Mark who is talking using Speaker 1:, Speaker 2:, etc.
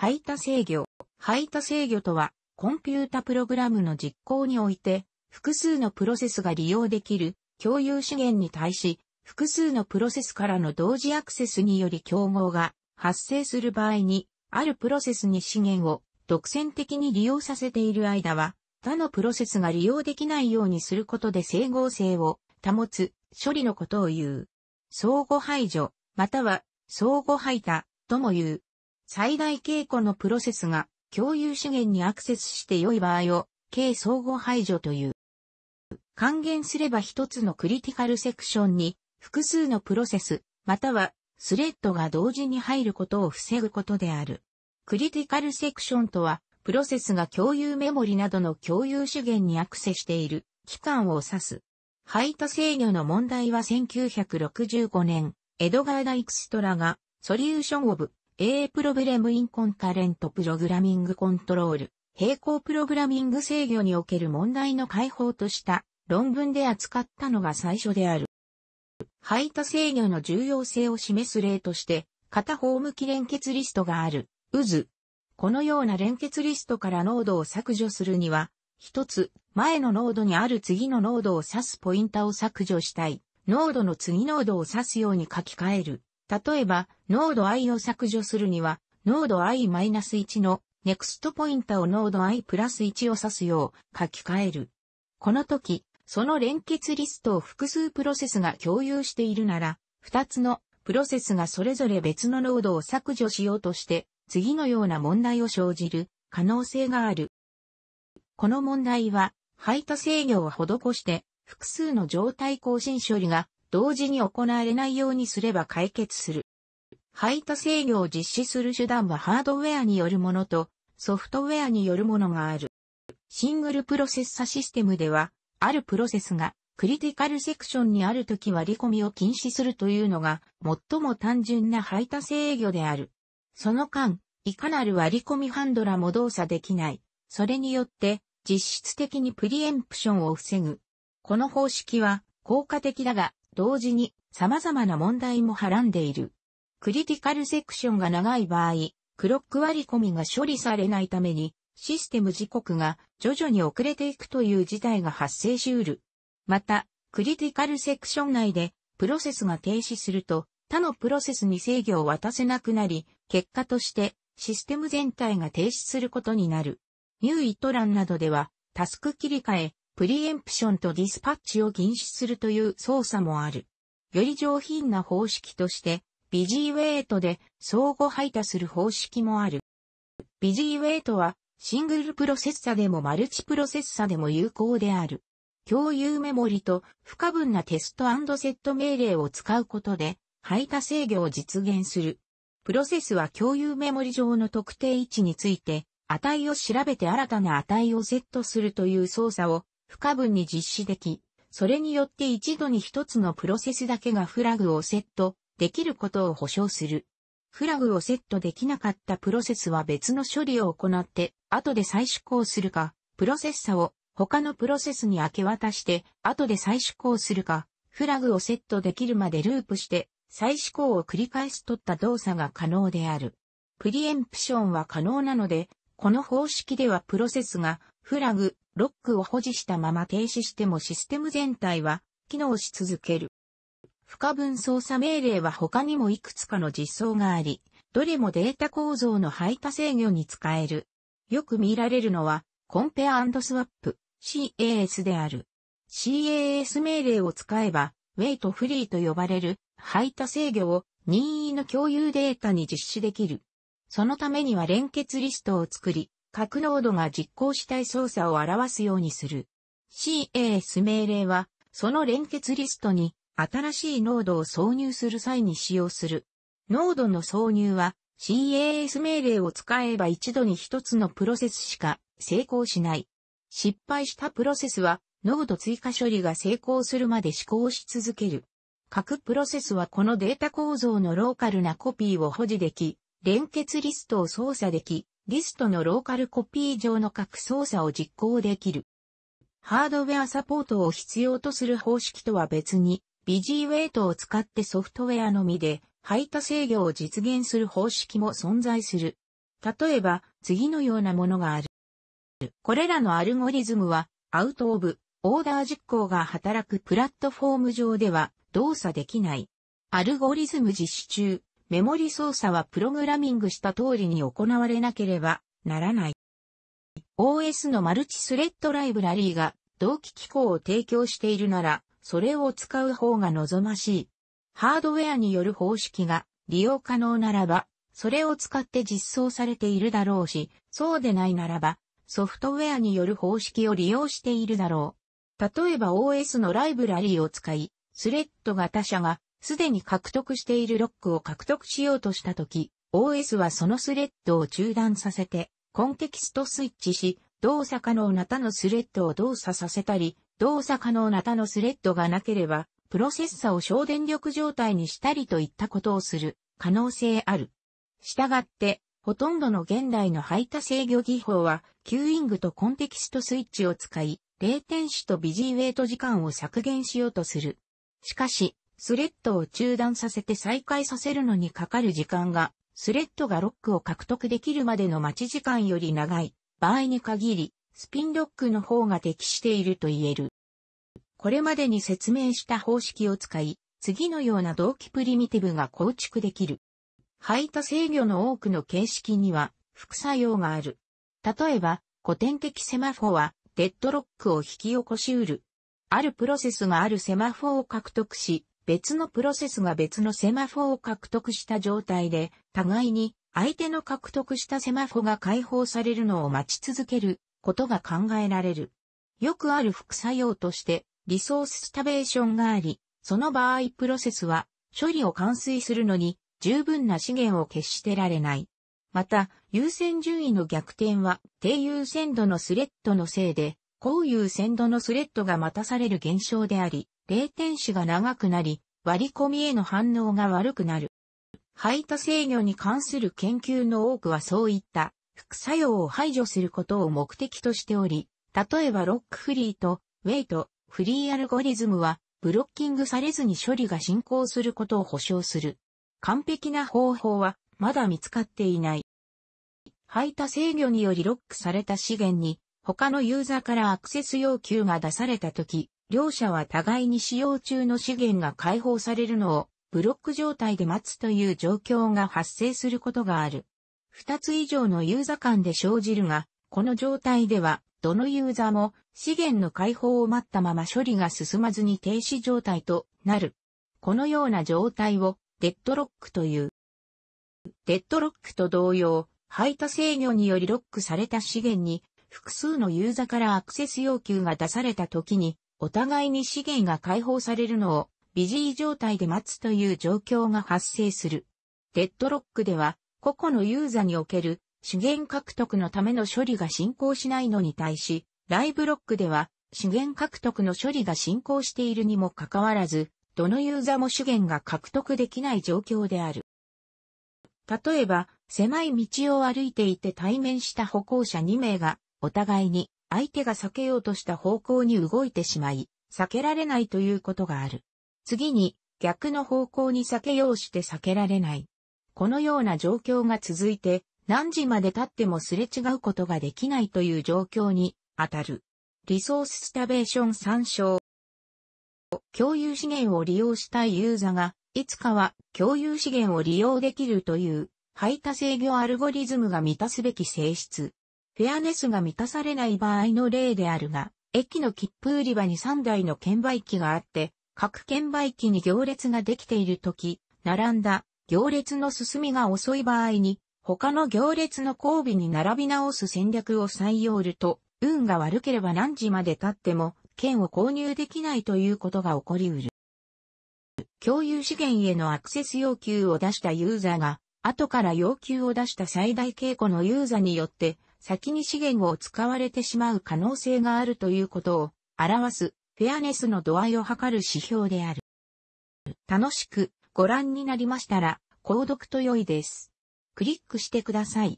Speaker 1: 排他制御。排他制御とは、コンピュータプログラムの実行において、複数のプロセスが利用できる共有資源に対し、複数のプロセスからの同時アクセスにより競合が発生する場合に、あるプロセスに資源を独占的に利用させている間は、他のプロセスが利用できないようにすることで整合性を保つ処理のことを言う。相互排除、または相互排他とも言う。最大稽古のプロセスが共有資源にアクセスして良い場合を、計相互排除という。還元すれば一つのクリティカルセクションに複数のプロセス、またはスレッドが同時に入ることを防ぐことである。クリティカルセクションとは、プロセスが共有メモリなどの共有資源にアクセスしている期間を指す。排他制御の問題は1965年、エドガー・ダイクストラが、ソリューション・オブ・ A プログレムインコンタレントプログラミングコントロール、並行プログラミング制御における問題の解放とした論文で扱ったのが最初である。排他制御の重要性を示す例として、片方向き連結リストがある、渦。このような連結リストからノードを削除するには、一つ、前のノードにある次のノードを指すポインタを削除したい、ノードの次ノードを指すように書き換える、例えば、ノード i を削除するには、ノード i-1 のネクストポインタをノード i プラス1を指すよう書き換える。この時、その連結リストを複数プロセスが共有しているなら、2つのプロセスがそれぞれ別のノードを削除しようとして、次のような問題を生じる可能性がある。この問題は、配達制御を施して、複数の状態更新処理が同時に行われないようにすれば解決する。排他制御を実施する手段はハードウェアによるものとソフトウェアによるものがある。シングルプロセッサシステムでは、あるプロセスがクリティカルセクションにあるとき割り込みを禁止するというのが最も単純な排他制御である。その間、いかなる割り込みハンドラも動作できない。それによって実質的にプリエンプションを防ぐ。この方式は効果的だが同時に様々な問題もはらんでいる。クリティカルセクションが長い場合、クロック割り込みが処理されないために、システム時刻が徐々に遅れていくという事態が発生しうる。また、クリティカルセクション内で、プロセスが停止すると、他のプロセスに制御を渡せなくなり、結果としてシステム全体が停止することになる。ニューイット欄などでは、タスク切り替え、プリエンプションとディスパッチを禁止するという操作もある。より上品な方式として、ビジーウェイトで相互排他する方式もある。ビジーウェイトはシングルプロセッサでもマルチプロセッサでも有効である。共有メモリと不可分なテストセット命令を使うことで排他制御を実現する。プロセスは共有メモリ上の特定位置について値を調べて新たな値をセットするという操作を不可分に実施でき、それによって一度に一つのプロセスだけがフラグをセットできることを保証する。フラグをセットできなかったプロセスは別の処理を行って後で再試行するか、プロセッサを他のプロセスに明け渡して後で再試行するか、フラグをセットできるまでループして再試行を繰り返す取った動作が可能である。プリエンプションは可能なので、この方式ではプロセスがフラグ、ロックを保持したまま停止してもシステム全体は機能し続ける。不可分操作命令は他にもいくつかの実装があり、どれもデータ構造の排他制御に使える。よく見られるのは、コンペスワップ CAS である。CAS 命令を使えば、ウェイトフリーと呼ばれる排他制御を任意の共有データに実施できる。そのためには連結リストを作り、格納度が実行したい操作を表すようにする。CAS 命令は、その連結リストに新しいノードを挿入する際に使用する。ノードの挿入は CAS 命令を使えば一度に一つのプロセスしか成功しない。失敗したプロセスはノード追加処理が成功するまで試行し続ける。各プロセスはこのデータ構造のローカルなコピーを保持でき、連結リストを操作でき、リストのローカルコピー上の各操作を実行できる。ハードウェアサポートを必要とする方式とは別に、ビジーウェイトを使ってソフトウェアのみで、排他制御を実現する方式も存在する。例えば、次のようなものがある。これらのアルゴリズムは、アウトオブ、オーダー実行が働くプラットフォーム上では動作できない。アルゴリズム実施中、メモリ操作はプログラミングした通りに行われなければならない。OS のマルチスレッドライブラリーが同期機構を提供しているなら、それを使う方が望ましい。ハードウェアによる方式が利用可能ならば、それを使って実装されているだろうし、そうでないならば、ソフトウェアによる方式を利用しているだろう。例えば OS のライブラリーを使い、スレッドが他社がすでに獲得しているロックを獲得しようとしたとき、OS はそのスレッドを中断させて、コンテキストスイッチし、動作可能な他のスレッドを動作させたり、動作可能な他のスレッドがなければ、プロセッサを省電力状態にしたりといったことをする可能性ある。したがって、ほとんどの現代の排他制御技法は、キューイングとコンテキストスイッチを使い、レーテンシとビジーウェイト時間を削減しようとする。しかし、スレッドを中断させて再開させるのにかかる時間が、スレッドがロックを獲得できるまでの待ち時間より長い場合に限り、スピンロックの方が適していると言える。これまでに説明した方式を使い、次のような同期プリミティブが構築できる。排他制御の多くの形式には副作用がある。例えば、古典的セマフォはデッドロックを引き起こしうる。あるプロセスがあるセマフォを獲得し、別のプロセスが別のセマフォを獲得した状態で、互いに相手の獲得したセマフォが解放されるのを待ち続けることが考えられる。よくある副作用としてリソーススタベーションがあり、その場合プロセスは処理を完遂するのに十分な資源を決してられない。また、優先順位の逆転は低優先度のスレッドのせいでこういう鮮度のスレッドが待たされる現象であり、冷天子が長くなり、割り込みへの反応が悪くなる。排他制御に関する研究の多くはそういった副作用を排除することを目的としており、例えばロックフリーとウェイト、フリーアルゴリズムはブロッキングされずに処理が進行することを保証する。完璧な方法はまだ見つかっていない。排他制御によりロックされた資源に他のユーザーからアクセス要求が出された時、両者は互いに使用中の資源が解放されるのをブロック状態で待つという状況が発生することがある。二つ以上のユーザー間で生じるが、この状態では、どのユーザーも資源の解放を待ったまま処理が進まずに停止状態となる。このような状態をデッドロックという。デッドロックと同様、配達制御によりロックされた資源に複数のユーザからアクセス要求が出された時に、お互いに資源が解放されるのを、ビジー状態で待つという状況が発生する。デッドロックでは、個々のユーザにおける資源獲得のための処理が進行しないのに対し、ライブロックでは資源獲得の処理が進行しているにもかかわらず、どのユーザも資源が獲得できない状況である。例えば、狭い道を歩いていて対面した歩行者2名がお互いに相手が避けようとした方向に動いてしまい、避けられないということがある。次に、逆の方向に避けようして避けられない。このような状況が続いて、何時まで経ってもすれ違うことができないという状況に当たる。リソーススタベーション参照。共有資源を利用したいユーザが、いつかは共有資源を利用できるという、排他制御アルゴリズムが満たすべき性質。フェアネスが満たされない場合の例であるが、駅の切符売り場に3台の券売機があって、各券売機に行列ができているとき、並んだ行列の進みが遅い場合に、他の行列の交尾に並び直す戦略を採用ると、運が悪ければ何時まで経っても、券を購入できないということが起こりうる。共有資源へのアクセス要求を出したユーザーが、後から要求を出した最大稽古のユーザーによって、先に資源を使われてしまう可能性があるということを表すフェアネスの度合いを測る指標である。楽しくご覧になりましたら、購読と良いです。クリックしてください。